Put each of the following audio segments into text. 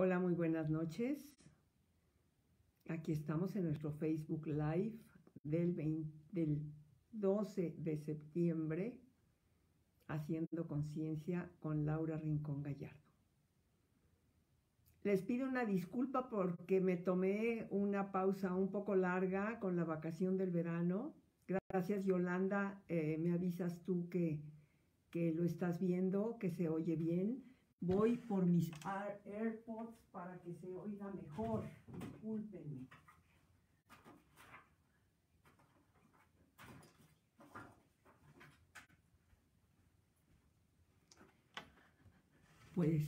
Hola, muy buenas noches. Aquí estamos en nuestro Facebook Live del, 12 de septiembre, haciendo conciencia con Laura Rincón Gallardo. Les pido una disculpa porque me tomé una pausa un poco larga con la vacación del verano. Gracias, Yolanda. Eh, me avisas tú que, que lo estás viendo, que se oye bien. Voy por mis AirPods para que se oiga mejor. Discúlpenme. Pues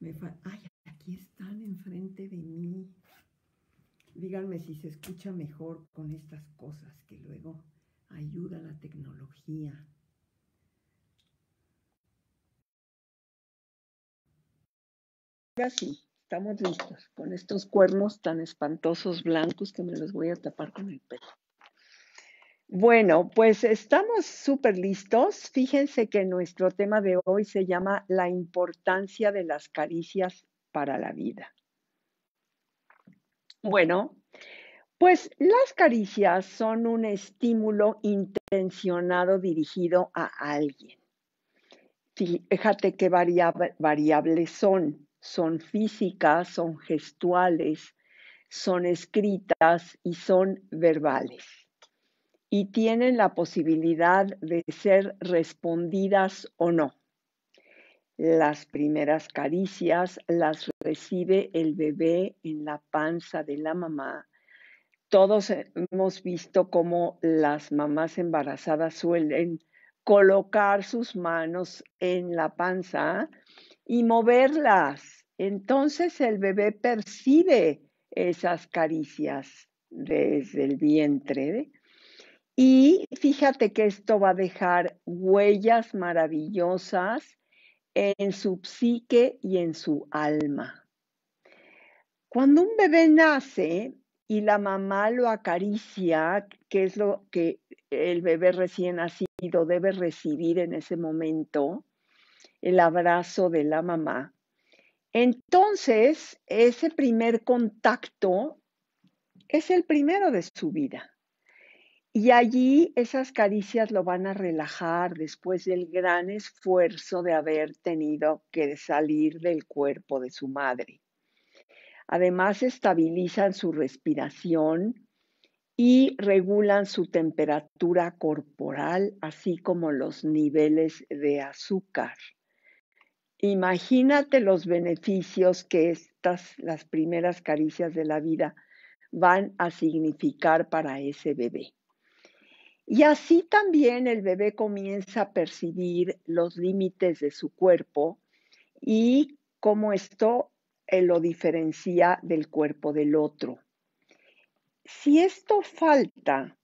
me falta... Ay, aquí están enfrente de mí. Díganme si se escucha mejor con estas cosas que luego ayuda la tecnología. Ahora sí, estamos listos con estos cuernos tan espantosos blancos que me los voy a tapar con el pelo. Bueno, pues estamos súper listos. Fíjense que nuestro tema de hoy se llama la importancia de las caricias para la vida. Bueno, pues las caricias son un estímulo intencionado dirigido a alguien. Fíjate qué variables son son físicas, son gestuales, son escritas y son verbales. Y tienen la posibilidad de ser respondidas o no. Las primeras caricias las recibe el bebé en la panza de la mamá. Todos hemos visto cómo las mamás embarazadas suelen colocar sus manos en la panza y moverlas. Entonces el bebé percibe esas caricias desde el vientre. Y fíjate que esto va a dejar huellas maravillosas en su psique y en su alma. Cuando un bebé nace y la mamá lo acaricia, que es lo que el bebé recién nacido debe recibir en ese momento, el abrazo de la mamá. Entonces, ese primer contacto es el primero de su vida. Y allí esas caricias lo van a relajar después del gran esfuerzo de haber tenido que salir del cuerpo de su madre. Además, estabilizan su respiración y regulan su temperatura corporal, así como los niveles de azúcar. Imagínate los beneficios que estas, las primeras caricias de la vida, van a significar para ese bebé. Y así también el bebé comienza a percibir los límites de su cuerpo y cómo esto eh, lo diferencia del cuerpo del otro. Si esto falta,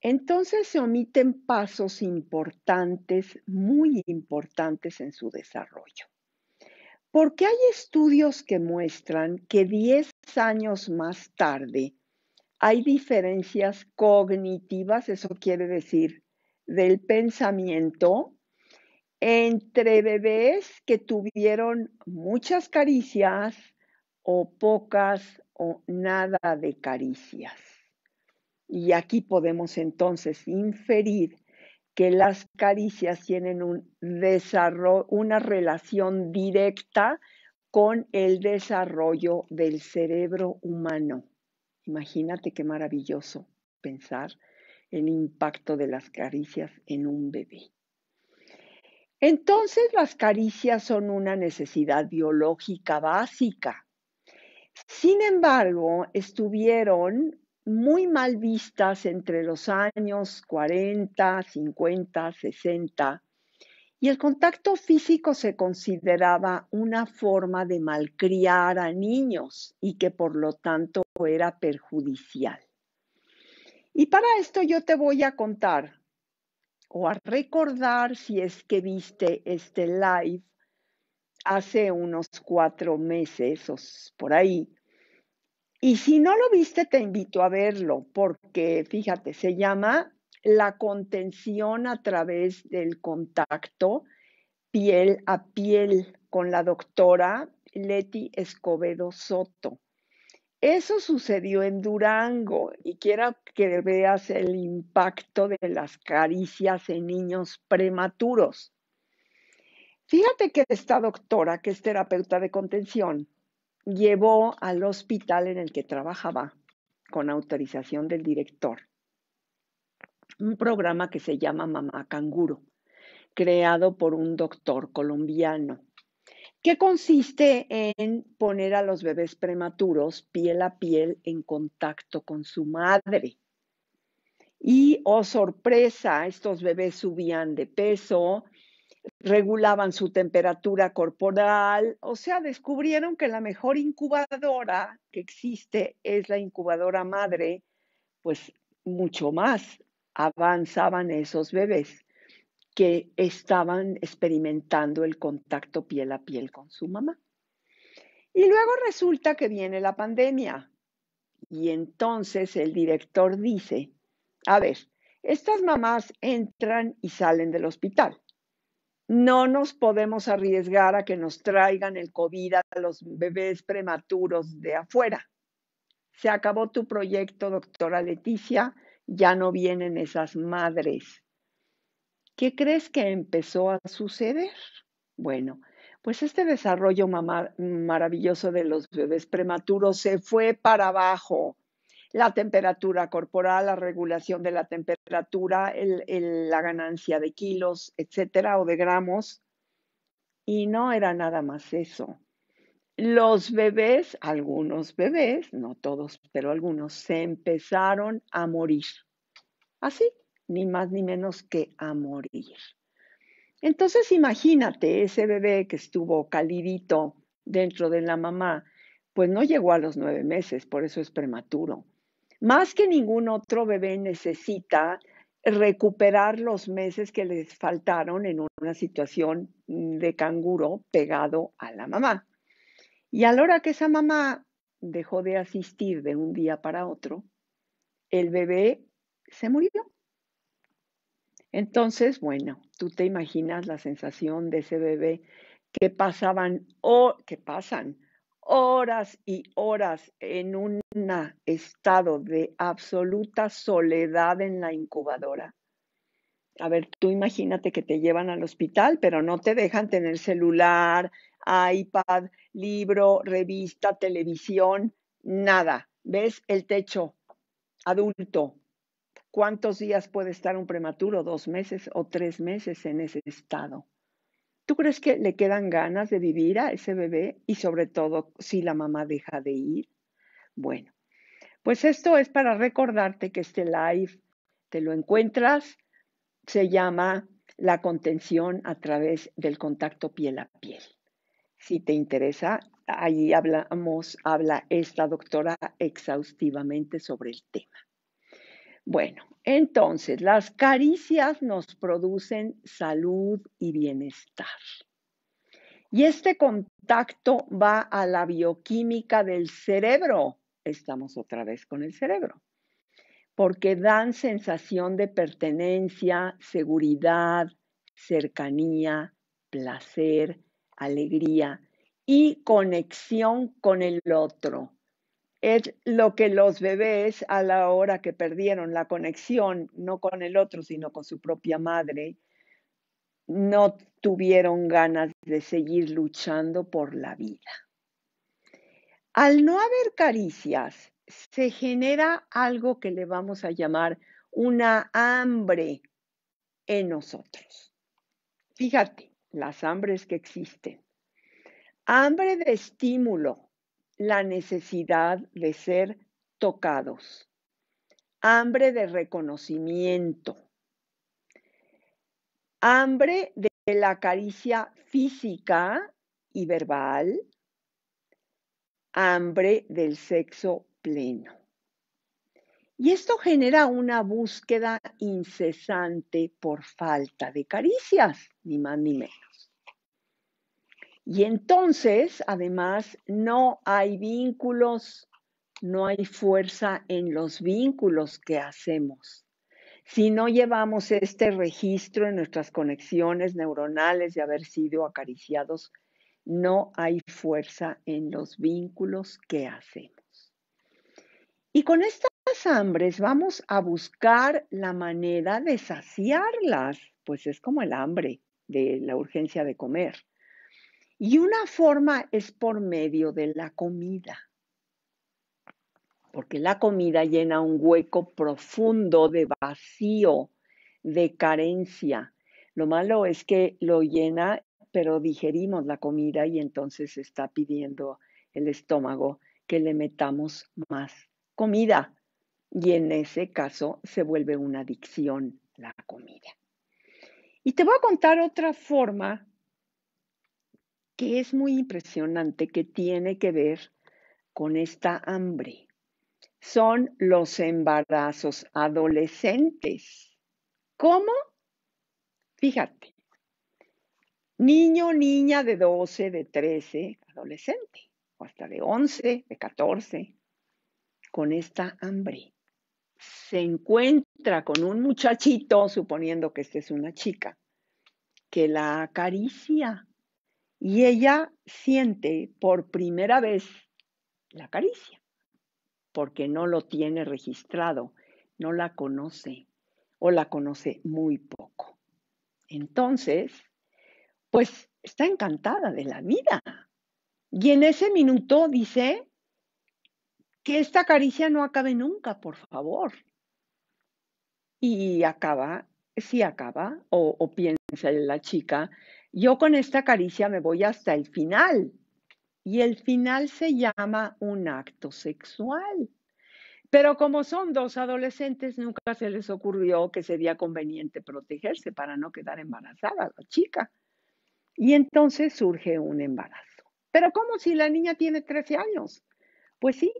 entonces se omiten pasos importantes, muy importantes en su desarrollo. Porque hay estudios que muestran que 10 años más tarde hay diferencias cognitivas, eso quiere decir del pensamiento, entre bebés que tuvieron muchas caricias o pocas o nada de caricias. Y aquí podemos entonces inferir que las caricias tienen un desarrollo, una relación directa con el desarrollo del cerebro humano. Imagínate qué maravilloso pensar el impacto de las caricias en un bebé. Entonces las caricias son una necesidad biológica básica. Sin embargo, estuvieron muy mal vistas entre los años 40, 50, 60, y el contacto físico se consideraba una forma de malcriar a niños y que por lo tanto era perjudicial. Y para esto yo te voy a contar o a recordar si es que viste este live hace unos cuatro meses o por ahí, y si no lo viste, te invito a verlo, porque fíjate, se llama La contención a través del contacto piel a piel con la doctora Leti Escobedo Soto. Eso sucedió en Durango y quiero que veas el impacto de las caricias en niños prematuros. Fíjate que esta doctora, que es terapeuta de contención, llevó al hospital en el que trabajaba, con autorización del director, un programa que se llama Mamá Canguro, creado por un doctor colombiano, que consiste en poner a los bebés prematuros piel a piel en contacto con su madre. Y, oh sorpresa, estos bebés subían de peso, regulaban su temperatura corporal, o sea, descubrieron que la mejor incubadora que existe es la incubadora madre, pues mucho más avanzaban esos bebés que estaban experimentando el contacto piel a piel con su mamá. Y luego resulta que viene la pandemia. Y entonces el director dice, a ver, estas mamás entran y salen del hospital no nos podemos arriesgar a que nos traigan el COVID a los bebés prematuros de afuera. Se acabó tu proyecto, doctora Leticia, ya no vienen esas madres. ¿Qué crees que empezó a suceder? Bueno, pues este desarrollo maravilloso de los bebés prematuros se fue para abajo la temperatura corporal, la regulación de la temperatura, la ganancia de kilos, etcétera, o de gramos. Y no era nada más eso. Los bebés, algunos bebés, no todos, pero algunos, se empezaron a morir. Así, ni más ni menos que a morir. Entonces imagínate ese bebé que estuvo calidito dentro de la mamá, pues no llegó a los nueve meses, por eso es prematuro más que ningún otro bebé necesita recuperar los meses que les faltaron en una situación mm, de canguro pegado a la mamá. Y a la hora que esa mamá dejó de asistir de un día para otro, el bebé se murió. Entonces, bueno, tú te imaginas la sensación de ese bebé que pasaban o que pasan horas y horas en un estado de absoluta soledad en la incubadora. A ver, tú imagínate que te llevan al hospital, pero no te dejan tener celular, iPad, libro, revista, televisión, nada. ¿Ves el techo adulto? ¿Cuántos días puede estar un prematuro? ¿Dos meses o tres meses en ese estado? ¿Tú crees que le quedan ganas de vivir a ese bebé y sobre todo si la mamá deja de ir? Bueno, pues esto es para recordarte que este live te lo encuentras, se llama la contención a través del contacto piel a piel. Si te interesa, ahí hablamos, habla esta doctora exhaustivamente sobre el tema. Bueno, entonces, las caricias nos producen salud y bienestar. Y este contacto va a la bioquímica del cerebro. Estamos otra vez con el cerebro. Porque dan sensación de pertenencia, seguridad, cercanía, placer, alegría y conexión con el otro es lo que los bebés a la hora que perdieron la conexión, no con el otro, sino con su propia madre, no tuvieron ganas de seguir luchando por la vida. Al no haber caricias, se genera algo que le vamos a llamar una hambre en nosotros. Fíjate, las hambres que existen. Hambre de estímulo, la necesidad de ser tocados, hambre de reconocimiento, hambre de la caricia física y verbal, hambre del sexo pleno. Y esto genera una búsqueda incesante por falta de caricias, ni más ni menos. Y entonces, además, no hay vínculos, no hay fuerza en los vínculos que hacemos. Si no llevamos este registro en nuestras conexiones neuronales de haber sido acariciados, no hay fuerza en los vínculos que hacemos. Y con estas hambres vamos a buscar la manera de saciarlas, pues es como el hambre de la urgencia de comer y una forma es por medio de la comida, porque la comida llena un hueco profundo de vacío, de carencia. Lo malo es que lo llena, pero digerimos la comida y entonces está pidiendo el estómago que le metamos más comida. Y en ese caso se vuelve una adicción la comida. Y te voy a contar otra forma es muy impresionante, que tiene que ver con esta hambre. Son los embarazos adolescentes. ¿Cómo? Fíjate, niño, niña de 12, de 13, adolescente, o hasta de 11, de 14, con esta hambre. Se encuentra con un muchachito, suponiendo que este es una chica, que la acaricia, y ella siente por primera vez la caricia, porque no lo tiene registrado, no la conoce o la conoce muy poco. Entonces, pues está encantada de la vida. Y en ese minuto dice que esta caricia no acabe nunca, por favor. Y acaba, sí acaba, o, o piensa la chica, yo con esta caricia me voy hasta el final. Y el final se llama un acto sexual. Pero como son dos adolescentes, nunca se les ocurrió que sería conveniente protegerse para no quedar embarazada la chica. Y entonces surge un embarazo. Pero ¿cómo si la niña tiene 13 años? Pues sí,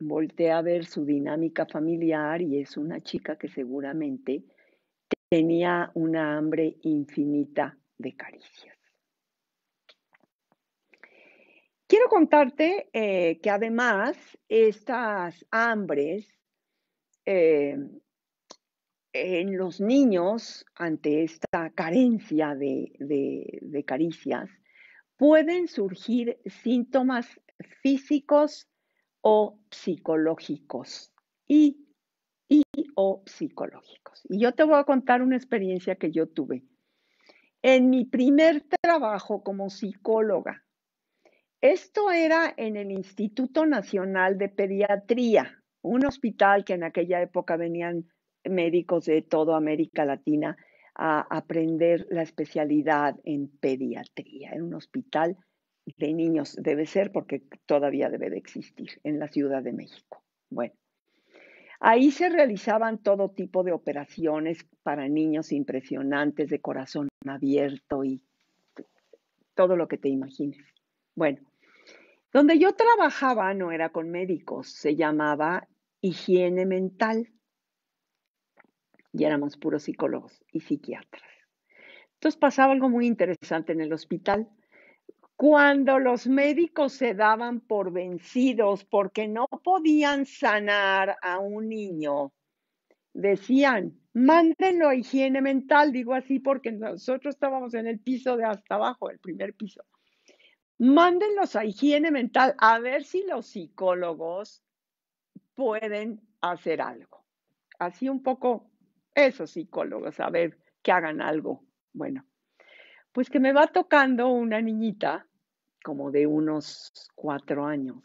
voltea a ver su dinámica familiar y es una chica que seguramente tenía una hambre infinita de caricias. Quiero contarte eh, que además estas hambres eh, en los niños ante esta carencia de, caricias pueden surgir síntomas físicos o psicológicos y o psicológicos. Y yo te voy a contar una experiencia que yo tuve en mi primer trabajo como psicóloga. Esto era en el Instituto Nacional de Pediatría, un hospital que en aquella época venían médicos de toda América Latina a aprender la especialidad en pediatría. en un hospital de niños, debe ser porque todavía debe de existir en la Ciudad de México. Bueno, ahí se realizaban todo tipo de operaciones para niños impresionantes de corazón abierto y todo lo que te imagines. Bueno, donde yo trabajaba no era con médicos, se llamaba higiene mental y éramos puros psicólogos y psiquiatras. Entonces pasaba algo muy interesante en el hospital. Cuando los médicos se daban por vencidos porque no podían sanar a un niño, decían, mándenlo a higiene mental, digo así porque nosotros estábamos en el piso de hasta abajo, el primer piso. Mándenlos a higiene mental a ver si los psicólogos pueden hacer algo. Así un poco esos psicólogos, a ver que hagan algo. Bueno, pues que me va tocando una niñita como de unos cuatro años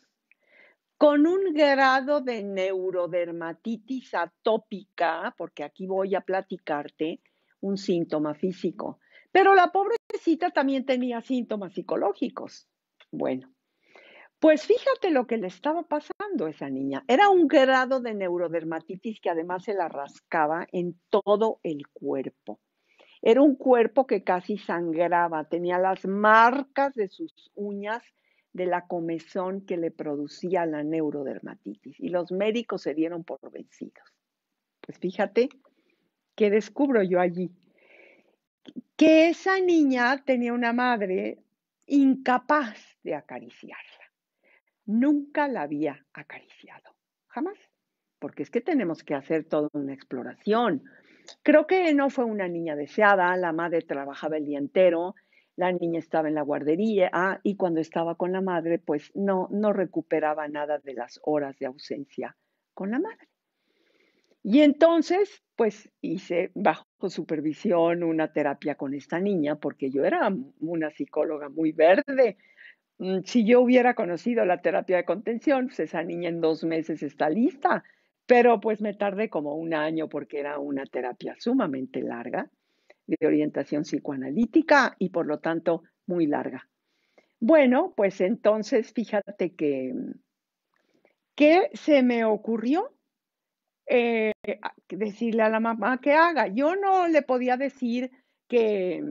con un grado de neurodermatitis atópica, porque aquí voy a platicarte un síntoma físico. Pero la pobrecita también tenía síntomas psicológicos. Bueno, pues fíjate lo que le estaba pasando a esa niña. Era un grado de neurodermatitis que además se la rascaba en todo el cuerpo. Era un cuerpo que casi sangraba, tenía las marcas de sus uñas de la comezón que le producía la neurodermatitis y los médicos se dieron por vencidos. Pues fíjate qué descubro yo allí que esa niña tenía una madre incapaz de acariciarla. Nunca la había acariciado, jamás, porque es que tenemos que hacer toda una exploración. Creo que no fue una niña deseada, la madre trabajaba el día entero, la niña estaba en la guardería ah, y cuando estaba con la madre, pues no, no recuperaba nada de las horas de ausencia con la madre. Y entonces, pues hice bajo supervisión una terapia con esta niña, porque yo era una psicóloga muy verde. Mm, si yo hubiera conocido la terapia de contención, pues esa niña en dos meses está lista, pero pues me tardé como un año porque era una terapia sumamente larga de orientación psicoanalítica y por lo tanto muy larga. Bueno, pues entonces fíjate que, ¿qué se me ocurrió? Eh, decirle a la mamá que haga. Yo no le podía decir que,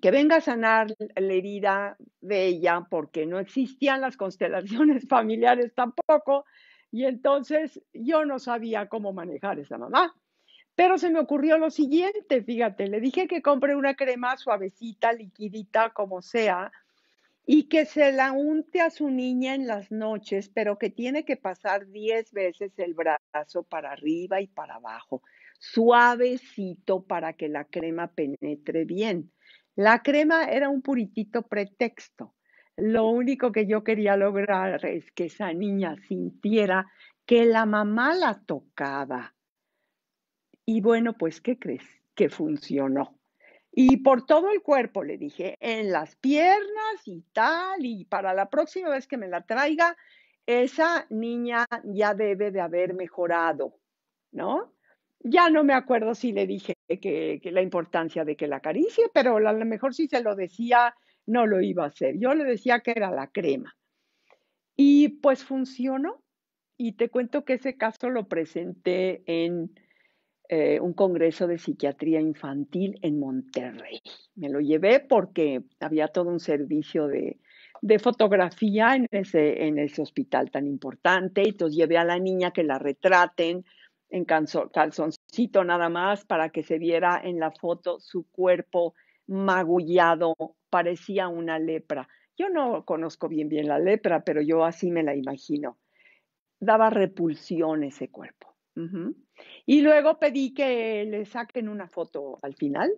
que, venga a sanar la herida de ella porque no existían las constelaciones familiares tampoco y entonces yo no sabía cómo manejar esa mamá. Pero se me ocurrió lo siguiente, fíjate, le dije que compre una crema suavecita, liquidita, como sea, y que se la unte a su niña en las noches, pero que tiene que pasar diez veces el brazo para arriba y para abajo, suavecito para que la crema penetre bien. La crema era un puritito pretexto. Lo único que yo quería lograr es que esa niña sintiera que la mamá la tocaba, y bueno, pues, ¿qué crees? Que funcionó. Y por todo el cuerpo, le dije, en las piernas y tal, y para la próxima vez que me la traiga, esa niña ya debe de haber mejorado, ¿no? Ya no me acuerdo si le dije que, la importancia de que la acaricie, pero a lo mejor si se lo decía, no lo iba a hacer. Yo le decía que era la crema. Y pues funcionó. Y te cuento que ese caso lo presenté en eh, un congreso de psiquiatría infantil en Monterrey. Me lo llevé porque había todo un servicio de, fotografía en ese, hospital tan importante. Y entonces llevé a la niña que la retraten en calzoncito nada más para que se viera en la foto su cuerpo magullado, parecía una lepra. Yo no conozco bien bien la lepra, pero yo así me la imagino. Daba repulsión ese cuerpo. Y luego pedí que le saquen una foto al final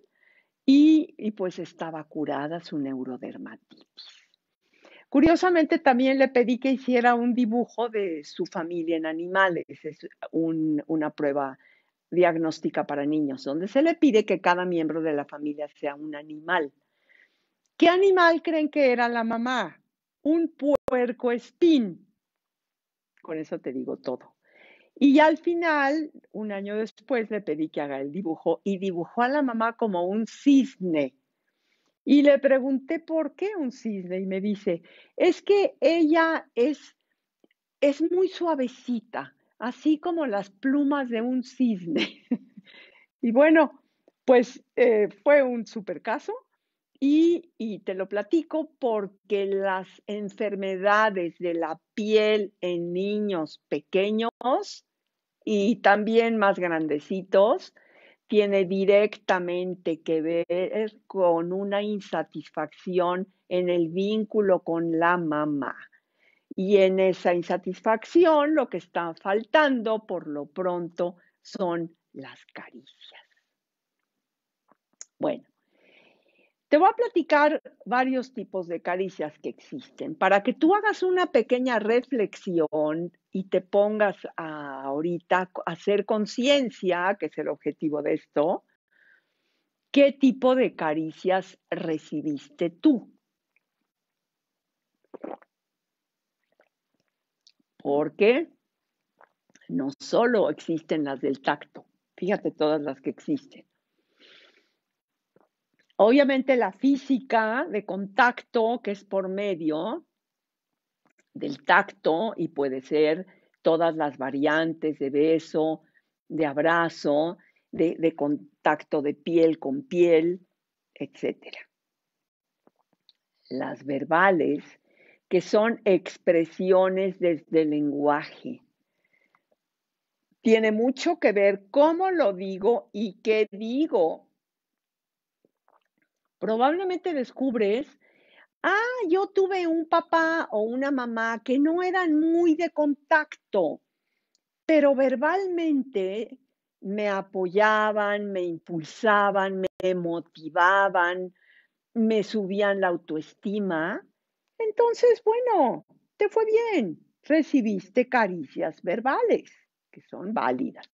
y, pues estaba curada su neurodermatitis. Curiosamente, también le pedí que hiciera un dibujo de su familia en animales. Es una prueba diagnóstica para niños, donde se le pide que cada miembro de la familia sea un animal. ¿Qué animal creen que era la mamá? Un puerco espín. Con eso te digo todo. Y ya al final, un año después, le pedí que haga el dibujo y dibujó a la mamá como un cisne. Y le pregunté por qué un cisne y me dice, es que ella es, es muy suavecita, así como las plumas de un cisne. y bueno, pues eh, fue un super caso y, te lo platico porque las enfermedades de la piel en niños pequeños y también más grandecitos tiene directamente que ver con una insatisfacción en el vínculo con la mamá. Y en esa insatisfacción lo que está faltando por lo pronto son las caricias. Bueno, te voy a platicar varios tipos de caricias que existen para que tú hagas una pequeña reflexión y te pongas a, ahorita a hacer conciencia, que es el objetivo de esto, qué tipo de caricias recibiste tú. Porque no solo existen las del tacto, fíjate todas las que existen Obviamente la física de contacto, que es por medio del tacto y puede ser todas las variantes de beso, de abrazo, de, contacto de piel con piel, etcétera. Las verbales, que son expresiones desde el lenguaje. Tiene mucho que ver cómo lo digo y qué digo probablemente descubres, ah, yo tuve un papá o una mamá que no eran muy de contacto, pero verbalmente me apoyaban, me impulsaban, me motivaban, me subían la autoestima. Entonces, bueno, te fue bien, recibiste caricias verbales, que son válidas.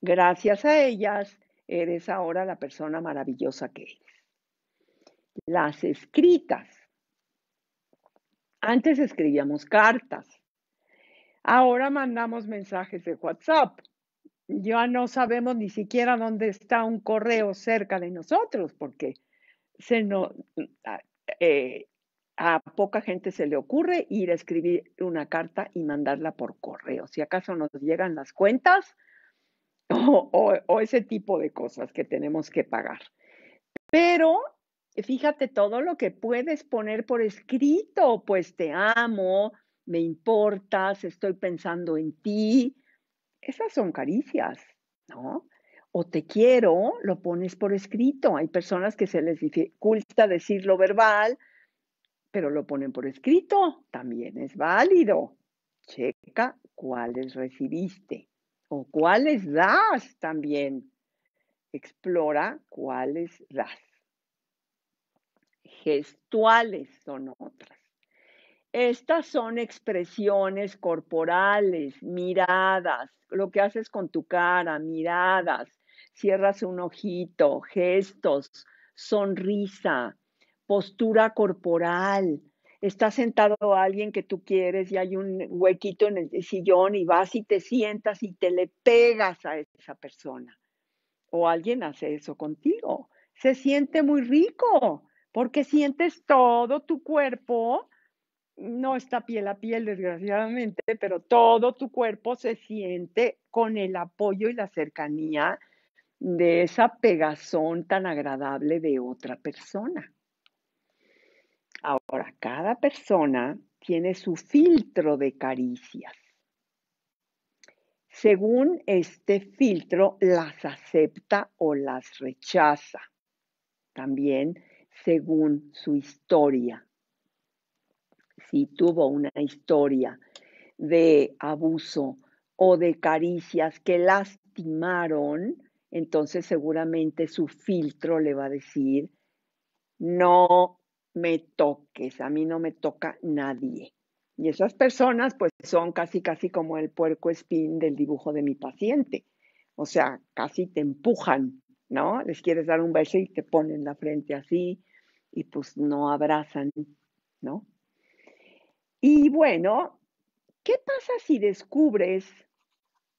Gracias a ellas, eres ahora la persona maravillosa que eres las escritas. Antes escribíamos cartas. Ahora mandamos mensajes de WhatsApp. Ya no sabemos ni siquiera dónde está un correo cerca de nosotros porque eh, a poca gente se le ocurre ir a escribir una carta y mandarla por correo. Si acaso nos llegan las cuentas o ese tipo de cosas que tenemos que pagar. Pero fíjate todo lo que puedes poner por escrito, pues te amo, me importas, estoy pensando en ti. Esas son caricias, ¿no? O te quiero, lo pones por escrito. Hay personas que se les dificulta decirlo verbal, pero lo ponen por escrito. También es válido. Checa cuáles recibiste o cuáles das también. Explora cuáles das gestuales son otras. Estas son expresiones corporales, miradas, lo que haces con tu cara, miradas, cierras un ojito, gestos, sonrisa, postura corporal. Está sentado alguien que tú quieres y hay un huequito en el sillón y vas y te sientas y te le pegas a esa persona. O alguien hace eso contigo. Se siente muy rico porque sientes todo tu cuerpo, no está piel a piel desgraciadamente, pero todo tu cuerpo se siente con el apoyo y la cercanía de esa pegazón tan agradable de otra persona. Ahora, cada persona tiene su filtro de caricias. Según este filtro, las acepta o las rechaza. También según su historia. Si tuvo una historia de abuso o de caricias que lastimaron, entonces seguramente su filtro le va a decir, no me toques, a mí no me toca nadie. Y esas personas pues son casi, casi como el puerco espín del dibujo de mi paciente. O sea, casi te empujan ¿no? Les quieres dar un beso y te ponen la frente así y pues no abrazan, ¿no? Y bueno, ¿qué pasa si descubres,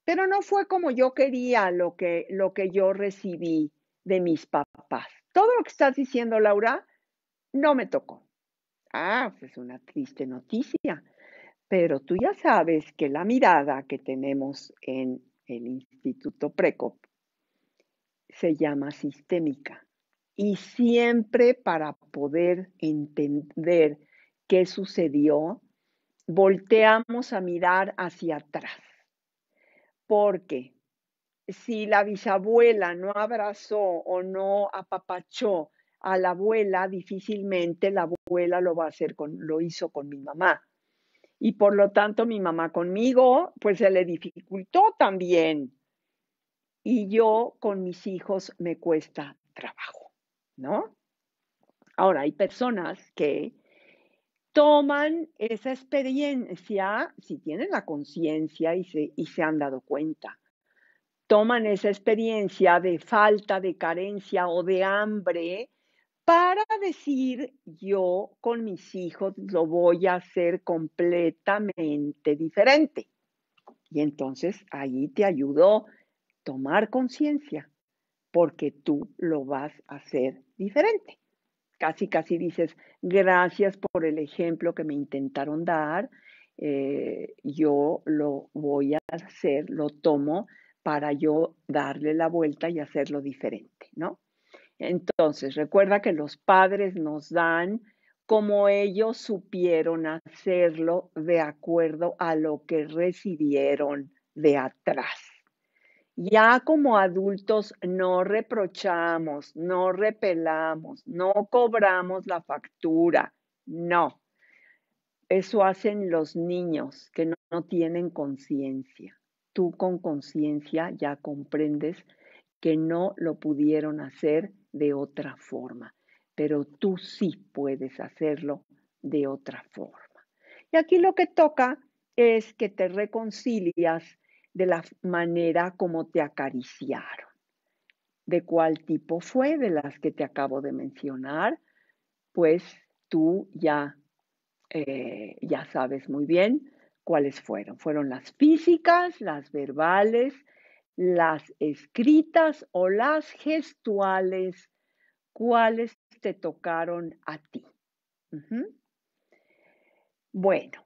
pero no fue como yo quería lo que, lo que yo recibí de mis papás? Todo lo que estás diciendo, Laura, no me tocó. Ah, pues es una triste noticia. Pero tú ya sabes que la mirada que tenemos en el Instituto PRECOP se llama sistémica. Y siempre para poder entender qué sucedió, volteamos a mirar hacia atrás. Porque si la bisabuela no abrazó o no apapachó a la abuela, difícilmente la abuela lo va a hacer con, lo hizo con mi mamá. Y por lo tanto, mi mamá conmigo, pues se le dificultó también y yo con mis hijos me cuesta trabajo, ¿no? Ahora, hay personas que toman esa experiencia, si tienen la conciencia y se, y se han dado cuenta, toman esa experiencia de falta, de carencia o de hambre para decir yo con mis hijos lo voy a hacer completamente diferente. Y entonces ahí te ayudó tomar conciencia, porque tú lo vas a hacer diferente. Casi, casi dices, gracias por el ejemplo que me intentaron dar, eh, yo lo voy a hacer, lo tomo para yo darle la vuelta y hacerlo diferente, ¿no? Entonces, recuerda que los padres nos dan como ellos supieron hacerlo de acuerdo a lo que recibieron de atrás. Ya como adultos no reprochamos, no repelamos, no cobramos la factura, no. Eso hacen los niños que no, tienen conciencia. Tú con conciencia ya comprendes que no lo pudieron hacer de otra forma, pero tú sí puedes hacerlo de otra forma. Y aquí lo que toca es que te reconcilias de la manera como te acariciaron. ¿De cuál tipo fue? De las que te acabo de mencionar, pues tú ya, eh, ya sabes muy bien cuáles fueron. Fueron las físicas, las verbales, las escritas o las gestuales, cuáles te tocaron a ti. Bueno,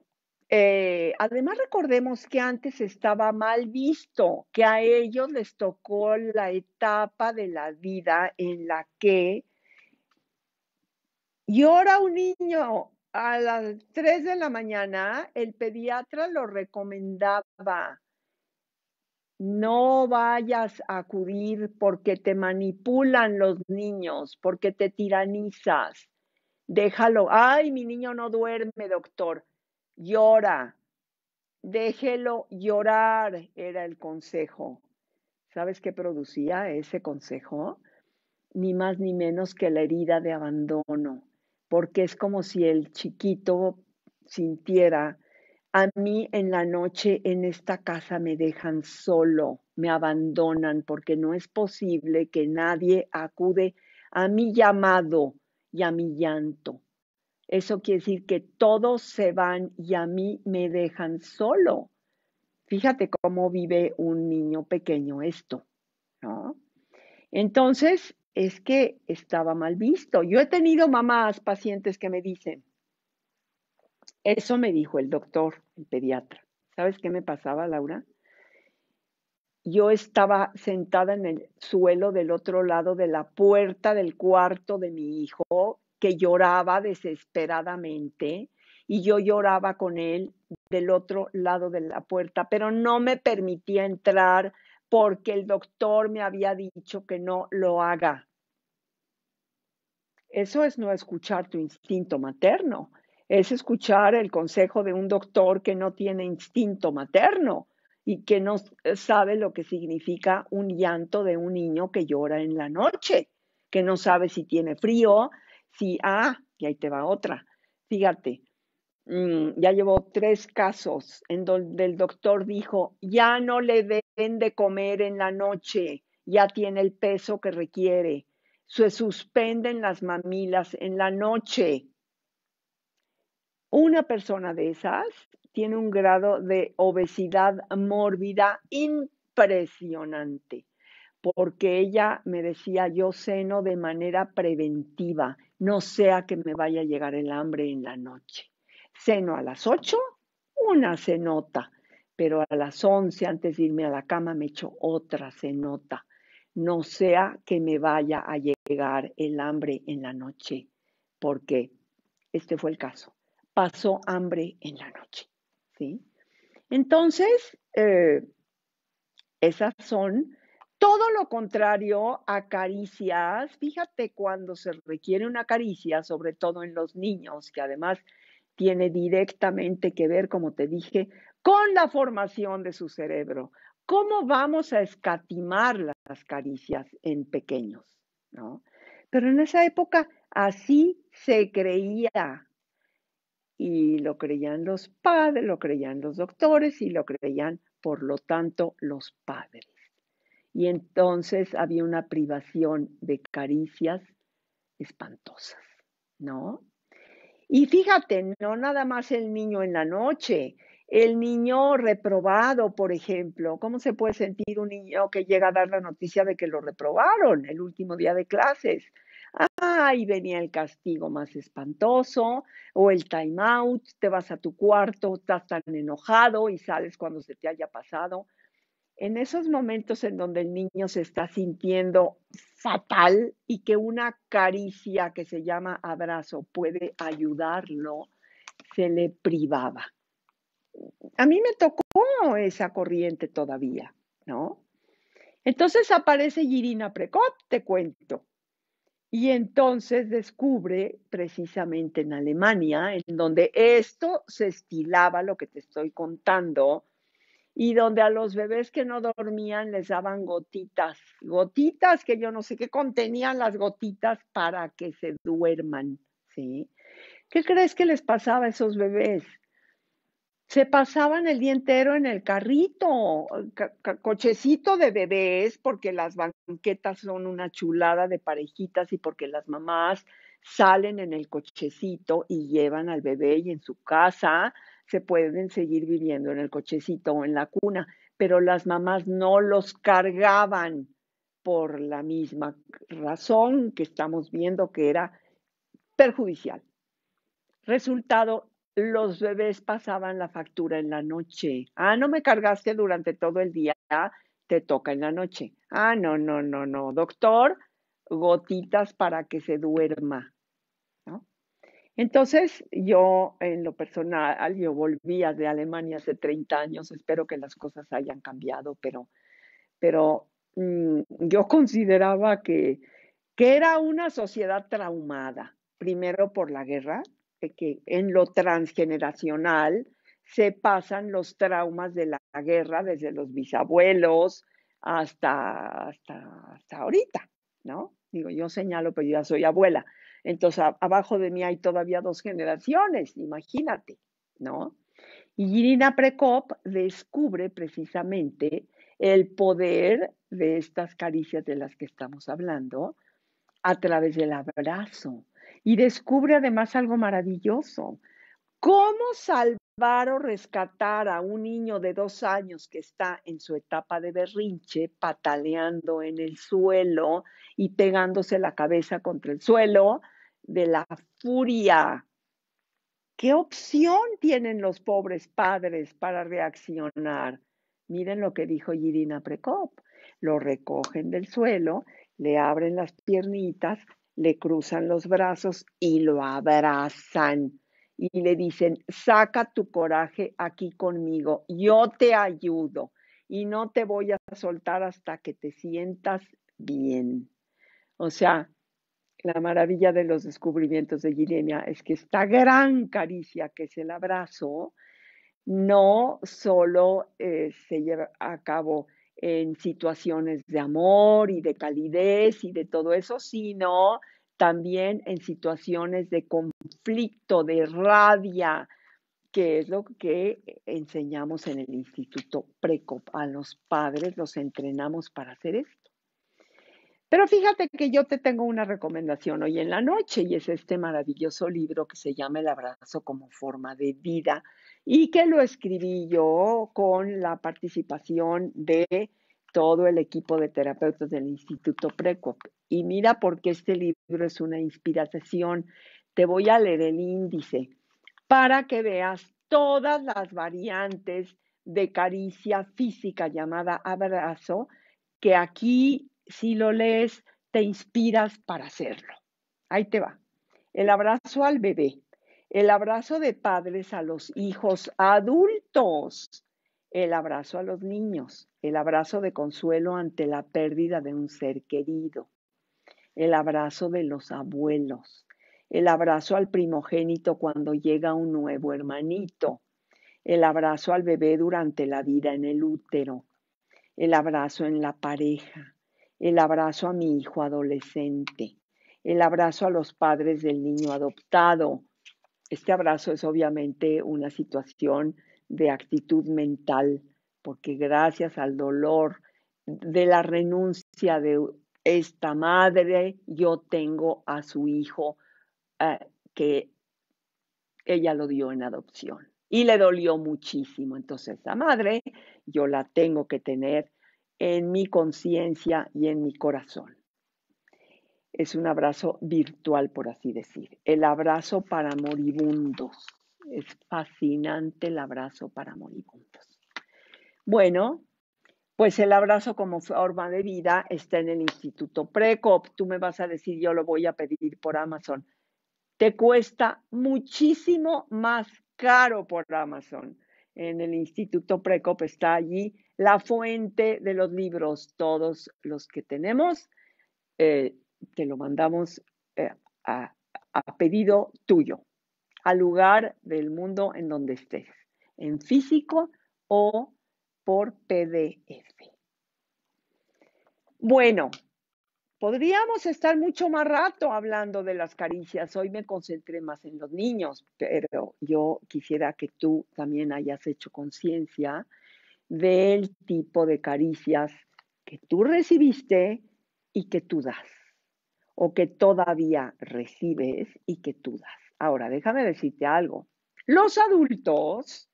eh, además, recordemos que antes estaba mal visto, que a ellos les tocó la etapa de la vida en la que llora un niño a las 3 de la mañana, el pediatra lo recomendaba. No vayas a acudir porque te manipulan los niños, porque te tiranizas. Déjalo. Ay, mi niño no duerme, doctor llora, déjelo llorar, era el consejo. ¿Sabes qué producía ese consejo? Ni más ni menos que la herida de abandono, porque es como si el chiquito sintiera, a mí en la noche en esta casa me dejan solo, me abandonan, porque no es posible que nadie acude a mi llamado y a mi llanto. Eso quiere decir que todos se van y a mí me dejan solo. Fíjate cómo vive un niño pequeño esto, ¿no? Entonces, es que estaba mal visto. Yo he tenido mamás, pacientes que me dicen, eso me dijo el doctor, el pediatra. ¿Sabes qué me pasaba, Laura? Yo estaba sentada en el suelo del otro lado de la puerta del cuarto de mi hijo que lloraba desesperadamente y yo lloraba con él del otro lado de la puerta, pero no me permitía entrar porque el doctor me había dicho que no lo haga. Eso es no escuchar tu instinto materno, es escuchar el consejo de un doctor que no tiene instinto materno y que no sabe lo que significa un llanto de un niño que llora en la noche, que no sabe si tiene frío, Sí, ah, y ahí te va otra. Fíjate, mm, ya llevo tres casos en donde el doctor dijo, ya no le den de comer en la noche, ya tiene el peso que requiere. Se suspenden las mamilas en la noche. Una persona de esas tiene un grado de obesidad mórbida impresionante, porque ella me decía, yo ceno de manera preventiva no sea que me vaya a llegar el hambre en la noche. Ceno a las ocho, una cenota, pero a las once antes de irme a la cama me echo otra cenota. No sea que me vaya a llegar el hambre en la noche, porque este fue el caso. Pasó hambre en la noche, ¿sí? Entonces, eh, esas son todo lo contrario a caricias, fíjate cuando se requiere una caricia, sobre todo en los niños, que además tiene directamente que ver, como te dije, con la formación de su cerebro. ¿Cómo vamos a escatimar las caricias en pequeños? Pero en esa época así se creía. Y lo creían los padres, lo creían los doctores y lo creían, por lo tanto, los padres. Y entonces había una privación de caricias espantosas, ¿no? Y fíjate, no nada más el niño en la noche, el niño reprobado, por ejemplo, ¿cómo se puede sentir un niño que llega a dar la noticia de que lo reprobaron el último día de clases? Ah, y venía el castigo más espantoso o el time out, te vas a tu cuarto, estás tan enojado y sales cuando se te haya pasado en esos momentos en donde el niño se está sintiendo fatal y que una caricia que se llama abrazo puede ayudarlo, se le privaba. A mí me tocó esa corriente todavía, ¿no? Entonces aparece Irina Prekop, te cuento. Y entonces descubre precisamente en Alemania, en donde esto se estilaba, lo que te estoy contando, y donde a los bebés que no dormían les daban gotitas, gotitas que yo no sé qué contenían las gotitas para que se duerman, ¿sí? ¿Qué crees que les pasaba a esos bebés? Se pasaban el día entero en el carrito, cochecito de bebés, porque las banquetas son una chulada de parejitas y porque las mamás salen en el cochecito y llevan al bebé y en su casa se pueden seguir viviendo en el cochecito o en la cuna, pero las mamás no los cargaban por la misma razón que estamos viendo que era perjudicial. Resultado, los bebés pasaban la factura en la noche. Ah, no me cargaste durante todo el día, te toca en la noche. Ah, no, no, no, no, doctor, gotitas para que se duerma. Entonces, yo en lo personal, yo volvía de Alemania hace 30 años, espero que las cosas hayan cambiado, pero, pero mm, yo consideraba que, que era una sociedad traumada, primero por la guerra, que en lo transgeneracional se pasan los traumas de la guerra desde los bisabuelos hasta, hasta, ahorita, ¿no? Digo, yo señalo, pero pues, ya soy abuela. Entonces, abajo de mí hay todavía dos generaciones, imagínate, ¿no? Y Irina Prekop descubre precisamente el poder de estas caricias de las que estamos hablando a través del abrazo. Y descubre además algo maravilloso. ¿Cómo salvar? rescatar a un niño de dos años que está en su etapa de berrinche, pataleando en el suelo y pegándose la cabeza contra el suelo de la furia. ¿Qué opción tienen los pobres padres para reaccionar? Miren lo que dijo Irina Prekop. Lo recogen del suelo, le abren las piernitas, le cruzan los brazos y lo abrazan y le dicen, saca tu coraje aquí conmigo, yo te ayudo y no te voy a soltar hasta que te sientas bien. O sea, la maravilla de los descubrimientos de Guillemia es que esta gran caricia que es el abrazo, no solo eh, se lleva a cabo en situaciones de amor y de calidez y de todo eso, sino también en situaciones de conflicto, de rabia, que es lo que enseñamos en el Instituto Preco. A los padres los entrenamos para hacer esto. Pero fíjate que yo te tengo una recomendación hoy en la noche y es este maravilloso libro que se llama El abrazo como forma de vida y que lo escribí yo con la participación de todo el equipo de terapeutas del Instituto Preco. Y mira por qué este libro es una inspiración. Te voy a leer el índice para que veas todas las variantes de caricia física llamada abrazo, que aquí si lo lees te inspiras para hacerlo. Ahí te va. El abrazo al bebé, el abrazo de padres a los hijos adultos, el abrazo a los niños, el abrazo de consuelo ante la pérdida de un ser querido, el abrazo de los abuelos, el abrazo al primogénito cuando llega un nuevo hermanito, el abrazo al bebé durante la vida en el útero, el abrazo en la pareja, el abrazo a mi hijo adolescente, el abrazo a los padres del niño adoptado. Este abrazo es obviamente una situación de actitud mental, porque gracias al dolor de la renuncia de esta madre, yo tengo a su hijo eh, que ella lo dio en adopción. Y le dolió muchísimo. Entonces, esa madre yo la tengo que tener en mi conciencia y en mi corazón. Es un abrazo virtual, por así decir. El abrazo para moribundos. Es fascinante el abrazo para moribundos. Bueno, pues el abrazo como forma de vida está en el Instituto Precop. Tú me vas a decir, yo lo voy a pedir por Amazon. Te cuesta muchísimo más caro por Amazon. En el Instituto Precop está allí la fuente de los libros, todos los que tenemos. Eh, te lo mandamos eh, a pedido tuyo al lugar del mundo en donde estés, en físico o por PDF. Bueno, podríamos estar mucho más rato hablando de las caricias. Hoy me concentré más en los niños, pero yo quisiera que tú también hayas hecho conciencia del tipo de caricias que tú recibiste y que tú das, o que todavía recibes y que tú das. Ahora, déjame decirte algo. Los adultos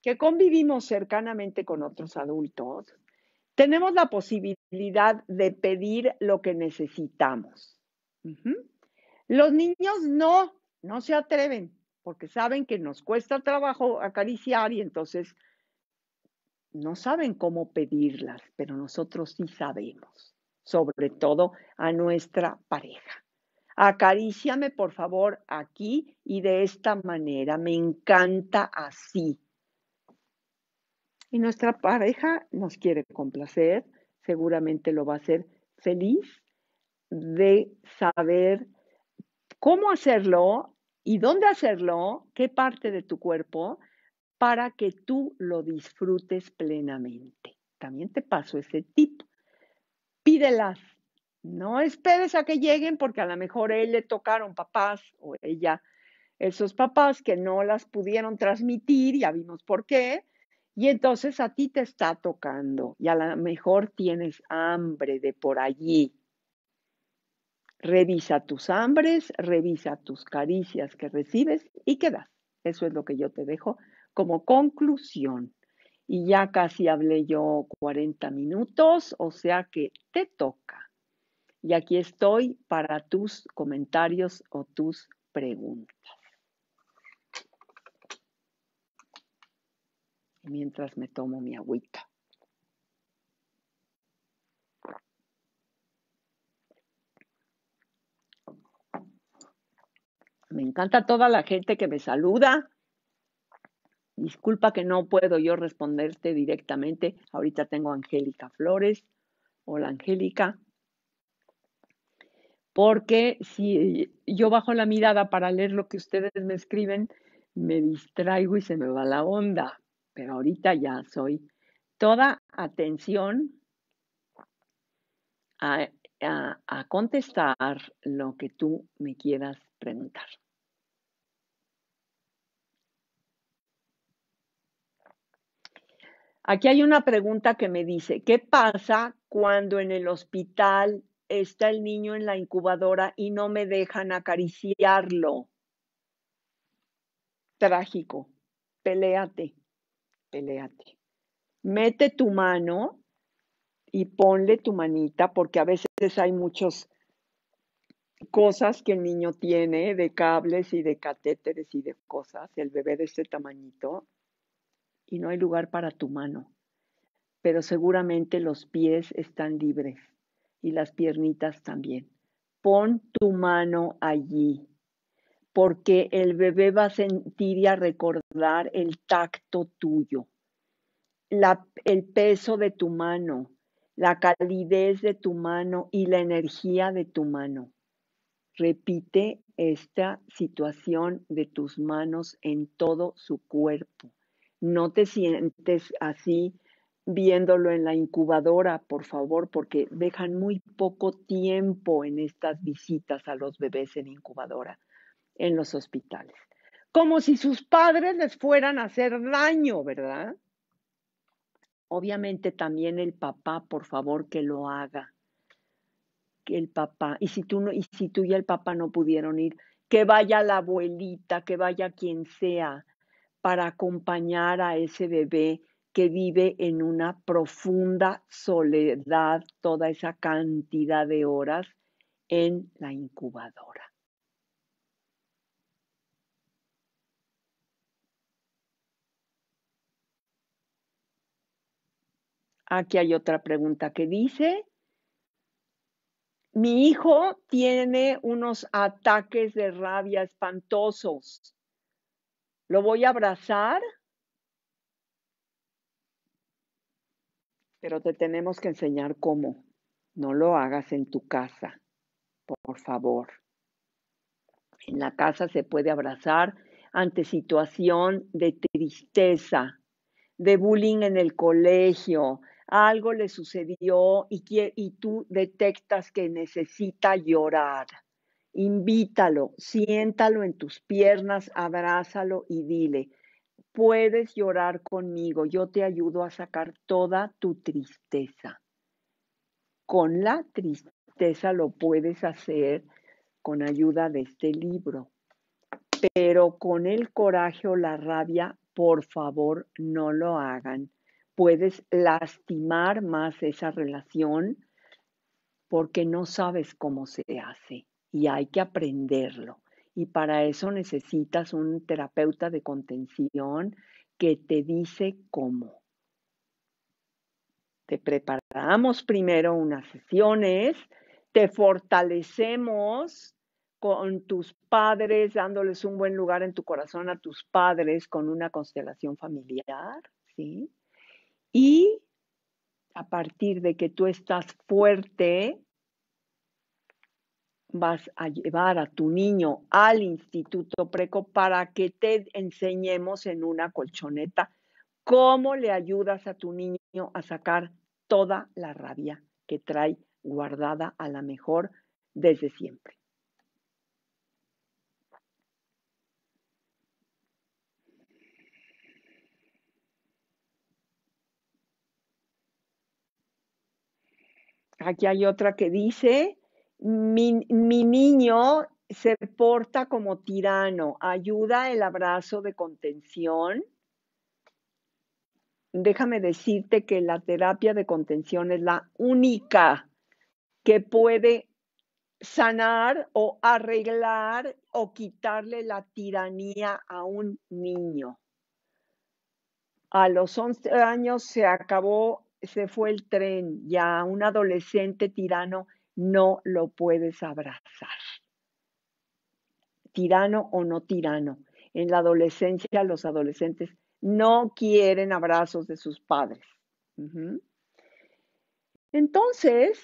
que convivimos cercanamente con otros adultos, tenemos la posibilidad de pedir lo que necesitamos. Los niños no, no se atreven porque saben que nos cuesta trabajo acariciar y entonces no saben cómo pedirlas, pero nosotros sí sabemos, sobre todo a nuestra pareja acaríciame por favor aquí y de esta manera, me encanta así. Y nuestra pareja nos quiere complacer, seguramente lo va a hacer feliz de saber cómo hacerlo y dónde hacerlo, qué parte de tu cuerpo, para que tú lo disfrutes plenamente. También te paso ese tip. Pídelas no esperes a que lleguen porque a lo mejor él le tocaron papás o ella, esos papás que no las pudieron transmitir, ya vimos por qué, y entonces a ti te está tocando y a lo mejor tienes hambre de por allí. Revisa tus hambres, revisa tus caricias que recibes y quedas. Eso es lo que yo te dejo como conclusión. Y ya casi hablé yo 40 minutos, o sea que te toca y aquí estoy para tus comentarios o tus preguntas. Mientras me tomo mi agüita. Me encanta toda la gente que me saluda. Disculpa que no puedo yo responderte directamente. Ahorita tengo a Angélica Flores. Hola Angélica porque si yo bajo la mirada para leer lo que ustedes me escriben, me distraigo y se me va la onda. Pero ahorita ya soy toda atención a, contestar lo que tú me quieras preguntar. Aquí hay una pregunta que me dice, ¿qué pasa cuando en el hospital está el niño en la incubadora y no me dejan acariciarlo. Trágico. Peléate, peléate. Mete tu mano y ponle tu manita, porque a veces hay muchas cosas que el niño tiene, de cables y de catéteres y de cosas, el bebé de este tamañito, y no hay lugar para tu mano. Pero seguramente los pies están libres y las piernitas también. Pon tu mano allí, porque el bebé va a sentir y a recordar el tacto tuyo, el peso de tu mano, la calidez de tu mano y la energía de tu mano. Repite esta situación de tus manos en todo su cuerpo. No te sientes así viéndolo en la incubadora, por favor, porque dejan muy poco tiempo en estas visitas a los bebés en incubadora en los hospitales. Como si sus padres les fueran a hacer daño, ¿verdad? Obviamente también el papá, por favor, que lo haga. Que el papá, y si tú y si tú y el papá no pudieron ir, que vaya la abuelita, que vaya quien sea para acompañar a ese bebé que vive en una profunda soledad toda esa cantidad de horas en la incubadora. Aquí hay otra pregunta que dice, mi hijo tiene unos ataques de rabia espantosos. ¿Lo voy a abrazar? Pero te tenemos que enseñar cómo. No lo hagas en tu casa, por favor. En la casa se puede abrazar ante situación de tristeza, de bullying en el colegio, algo le sucedió y, y tú detectas que necesita llorar. Invítalo, siéntalo en tus piernas, abrázalo y dile, puedes llorar conmigo, yo te ayudo a sacar toda tu tristeza. Con la tristeza lo puedes hacer con ayuda de este libro, pero con el coraje o la rabia, por favor, no lo hagan. Puedes lastimar más esa relación porque no sabes cómo se hace y hay que aprenderlo y para eso necesitas un terapeuta de contención que te dice cómo. Te preparamos primero unas sesiones, te fortalecemos con tus padres, dándoles un buen lugar en tu corazón a tus padres con una constelación familiar, ¿sí? Y a partir de que tú estás fuerte, vas a llevar a tu niño al instituto preco para que te enseñemos en una colchoneta cómo le ayudas a tu niño a sacar toda la rabia que trae guardada a la mejor desde siempre. Aquí hay otra que dice, mi, niño se porta como tirano, ayuda el abrazo de contención. Déjame decirte que la terapia de contención es la única que puede sanar o arreglar o quitarle la tiranía a un niño. A los 11 años se acabó, se fue el tren, ya un adolescente tirano no lo puedes abrazar. Tirano o no tirano. En la adolescencia los adolescentes no quieren abrazos de sus padres. Entonces,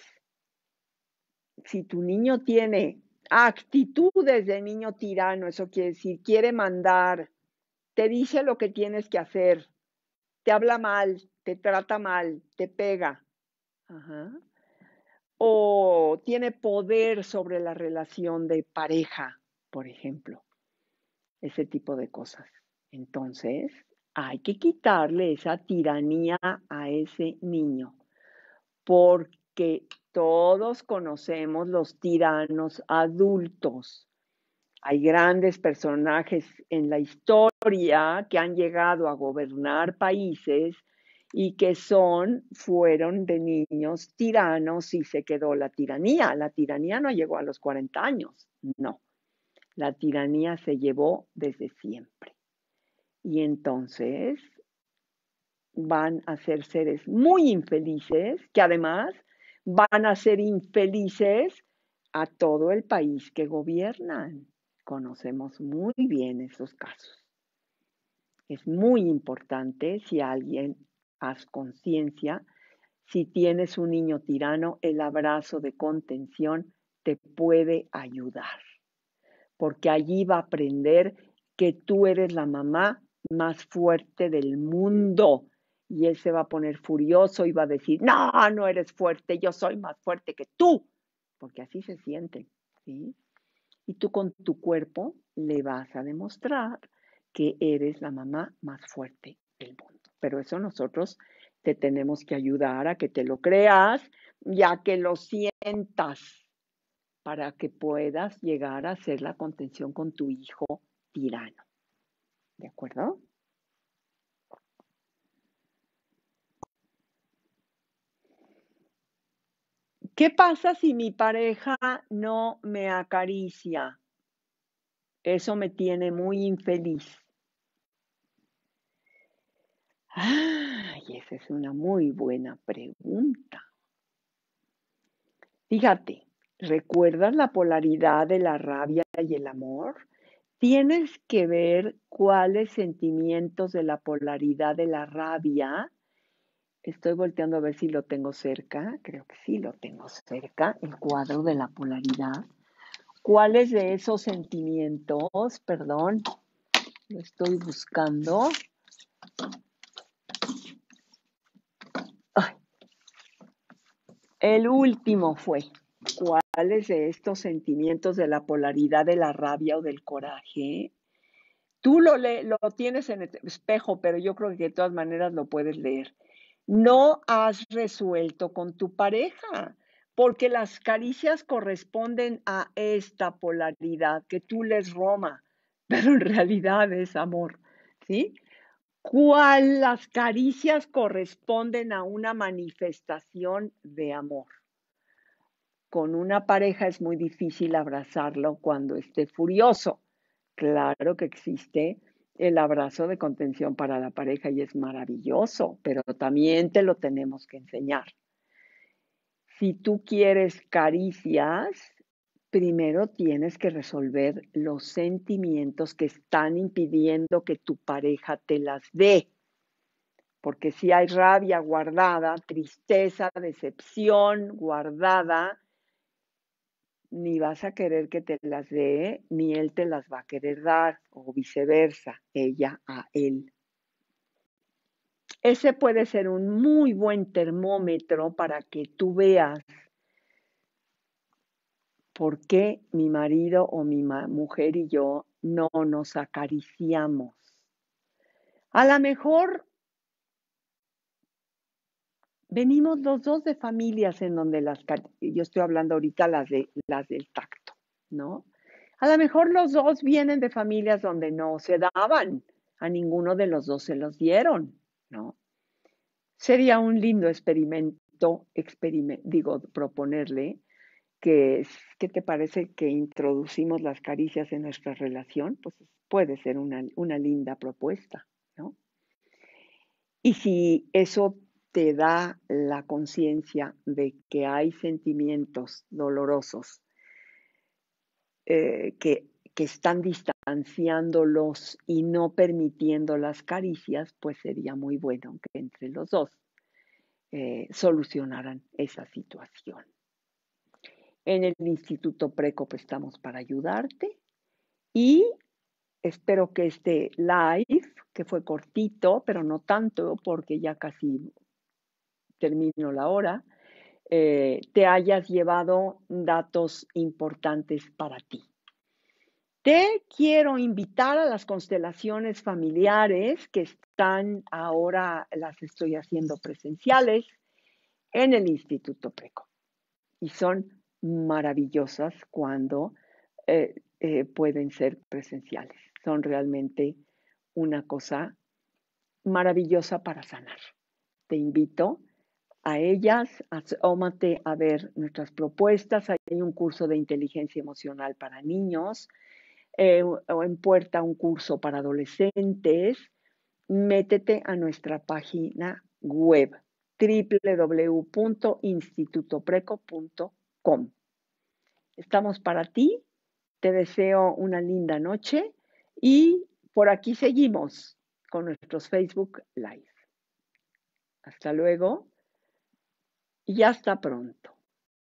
si tu niño tiene actitudes de niño tirano, eso quiere decir, quiere mandar, te dice lo que tienes que hacer, te habla mal, te trata mal, te pega. Ajá o tiene poder sobre la relación de pareja, por ejemplo. Ese tipo de cosas. Entonces, hay que quitarle esa tiranía a ese niño, porque todos conocemos los tiranos adultos. Hay grandes personajes en la historia que han llegado a gobernar países y que son, fueron de niños tiranos y se quedó la tiranía. La tiranía no llegó a los 40 años, no. La tiranía se llevó desde siempre. Y entonces van a ser seres muy infelices, que además van a ser infelices a todo el país que gobiernan. Conocemos muy bien esos casos. Es muy importante si alguien haz conciencia. Si tienes un niño tirano, el abrazo de contención te puede ayudar, porque allí va a aprender que tú eres la mamá más fuerte del mundo. Y él se va a poner furioso y va a decir, no, no eres fuerte, yo soy más fuerte que tú, porque así se siente. ¿sí? Y tú con tu cuerpo le vas a demostrar que eres la mamá más fuerte del mundo pero eso nosotros te tenemos que ayudar a que te lo creas y a que lo sientas para que puedas llegar a hacer la contención con tu hijo tirano. ¿De acuerdo? ¿Qué pasa si mi pareja no me acaricia? Eso me tiene muy infeliz. Ay, esa es una muy buena pregunta. Fíjate, ¿recuerdas la polaridad de la rabia y el amor? Tienes que ver cuáles sentimientos de la polaridad de la rabia. Estoy volteando a ver si lo tengo cerca. Creo que sí lo tengo cerca, el cuadro de la polaridad. ¿Cuáles de esos sentimientos, perdón, lo estoy buscando? El último fue, ¿cuáles de estos sentimientos de la polaridad de la rabia o del coraje? Tú lo, lo tienes en el espejo, pero yo creo que de todas maneras lo puedes leer. No has resuelto con tu pareja porque las caricias corresponden a esta polaridad que tú les roma, pero en realidad es amor, ¿sí? ¿Cuál las caricias corresponden a una manifestación de amor. Con una pareja es muy difícil abrazarlo cuando esté furioso. Claro que existe el abrazo de contención para la pareja y es maravilloso, pero también te lo tenemos que enseñar. Si tú quieres caricias, primero tienes que resolver los sentimientos que están impidiendo que tu pareja te las dé. Porque si hay rabia guardada, tristeza, decepción guardada, ni vas a querer que te las dé, ni él te las va a querer dar, o viceversa, ella a él. Ese puede ser un muy buen termómetro para que tú veas ¿por qué mi marido o mi mujer y yo no nos acariciamos? A lo mejor venimos los dos de familias en donde las, yo estoy hablando ahorita las, de, las del tacto, ¿no? A lo mejor los dos vienen de familias donde no se daban, a ninguno de los dos se los dieron, ¿no? Sería un lindo experimento, digo, proponerle que, ¿qué te parece que introducimos las caricias en nuestra relación? Pues puede ser una, linda propuesta, ¿no? Y si eso te da la conciencia de que hay sentimientos dolorosos eh, que, están distanciándolos y no permitiendo las caricias, pues sería muy bueno que entre los dos eh, solucionaran esa situación. En el Instituto Preco estamos para ayudarte y espero que este live, que fue cortito, pero no tanto porque ya casi termino la hora, eh, te hayas llevado datos importantes para ti. Te quiero invitar a las constelaciones familiares que están ahora, las estoy haciendo presenciales en el Instituto Preco. Y son maravillosas cuando eh, eh, pueden ser presenciales. Son realmente una cosa maravillosa para sanar. Te invito a ellas, ómate a ver nuestras propuestas. Hay un curso de inteligencia emocional para niños, eh, o en puerta un curso para adolescentes. Métete a nuestra página web www.institutopreco.com Estamos para ti, te deseo una linda noche y por aquí seguimos con nuestros Facebook Live. Hasta luego y hasta pronto.